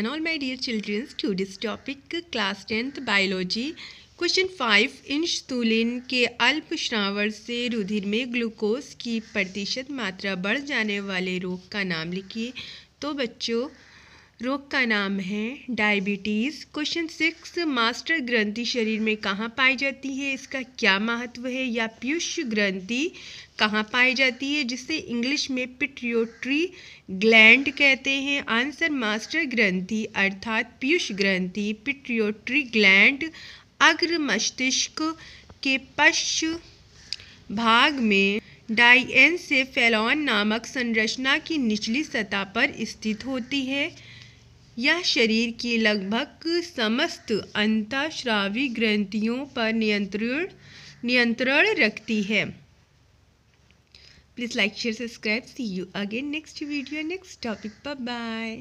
and all my dear children today's topic class 10th biology question five इन स्तूलिन के अल्प श्रावर से रुधिर में ग्लूकोज की प्रतिशत मात्रा बढ़ जाने वाले रोग का नाम लिखिए तो बच्चों रोग का नाम है डायबिटीज़ क्वेश्चन सिक्स मास्टर ग्रंथि शरीर में कहाँ पाई जाती है इसका क्या महत्व है या पीयूष ग्रंथि कहाँ पाई जाती है जिसे इंग्लिश में पिट्रियोट्री ग्लैंड कहते हैं आंसर मास्टर ग्रंथि अर्थात पीयूष ग्रंथि पिट्रियोट्री ग्लैंड अग्र मस्तिष्क के पश्च भाग में डाइएन से फैलॉन नामक संरचना की निचली सतह पर स्थित होती है यह शरीर की लगभग समस्त अंतःश्रावी ग्रंथियों पर नियंत्रण नियंत्रण रखती है please like share subscribe see you again next video next topic पर बाय